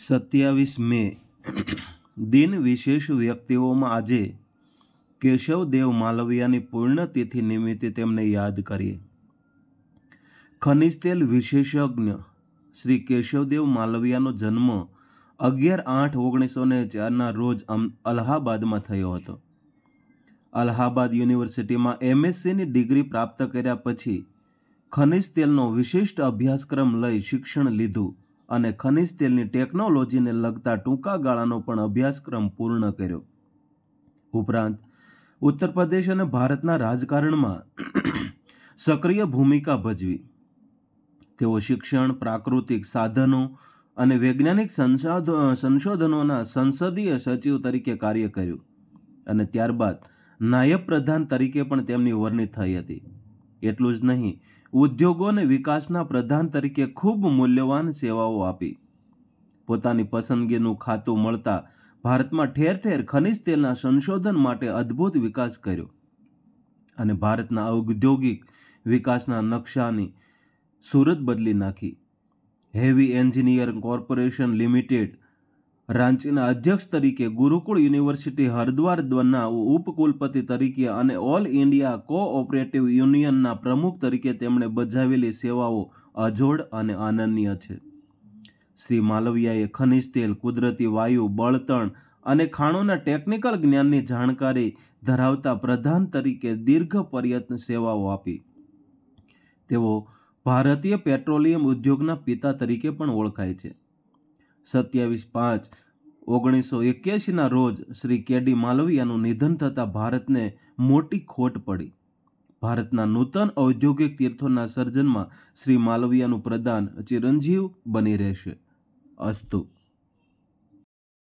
સત્યાવીસ મે દિન વિશેષ વ્યક્તિઓમાં આજે કેશવદેવ માલવિયાની પૂર્ણતિથિ નિમિત્તે તેમને યાદ કરીએ ખનિજ તેલ વિશેષજ્ઞ શ્રી કેશવદેવ માલવિયાનો જન્મ અગિયાર આઠ ઓગણીસો ને ચારના રોજ અલ્હાબાદમાં થયો હતો અલ્હાબાદ યુનિવર્સિટીમાં એમએસસીની ડિગ્રી પ્રાપ્ત કર્યા પછી ખનિજ તેલનો વિશિષ્ટ અભ્યાસક્રમ લઈ શિક્ષણ લીધું અને ખનિજ તેલની ટેકનોલોજીને લગતા ટૂંકા ગાળાનો પણ અભ્યાસક્રમ પૂર્ણ કર્યો ઉપરાંત ઉત્તર પ્રદેશ અને ભારતના રાજકારણમાં સક્રિય ભૂમિકા ભજવી તેઓ શિક્ષણ પ્રાકૃતિક સાધનો અને વૈજ્ઞાનિક સંશોધનોના સંસદીય સચિવ તરીકે કાર્ય કર્યું અને ત્યારબાદ નાયબ પ્રધાન તરીકે પણ તેમની વરણી થઈ હતી એટલું જ નહીં ઉદ્યોગોને વિકાસના પ્રધાન તરીકે ખૂબ મૂલ્યવાન સેવાઓ આપી પોતાની પસંદગીનું ખાતું મળતા ભારતમાં ઠેર ઠેર ખનિજ તેલના સંશોધન માટે અદ્ભુત વિકાસ કર્યો અને ભારતના ઔદ્યોગિક વિકાસના નકશાની સુરત બદલી નાખી હેવી એન્જિનિયરિંગ કોર્પોરેશન લિમિટેડ રાંચીના અધ્યક્ષ તરીકે ગુરુકુળ યુનિવર્સિટી હરદ્વાર દ્વારા ઉપકુલપતિ તરીકે અને ઓલ ઇન્ડિયા કોઓપરેટિવ યુનિયનના પ્રમુખ તરીકે તેમણે બજાવેલી સેવાઓ અજોડ અને અનન્ય છે શ્રી માલવિયાએ ખનિજ તેલ કુદરતી વાયુ બળતણ અને ખાણોના ટેકનિકલ જ્ઞાનની જાણકારી ધરાવતા પ્રધાન તરીકે દીર્ઘ પ્રયત્ન સેવાઓ આપી તેઓ ભારતીય પેટ્રોલિયમ ઉદ્યોગના પિતા તરીકે પણ ઓળખાય છે સત્યાવીસ પાંચ ઓગણીસો એક્યાસીના રોજ શ્રી કેડી માલવિયાનું નિધન થતાં ભારતને મોટી ખોટ પડી ભારતના નૂતન ઔદ્યોગિક તીર્થોના સર્જનમાં શ્રી માલવિયાનું પ્રદાન ચિરંજીવ બની રહેશે અસ્તુ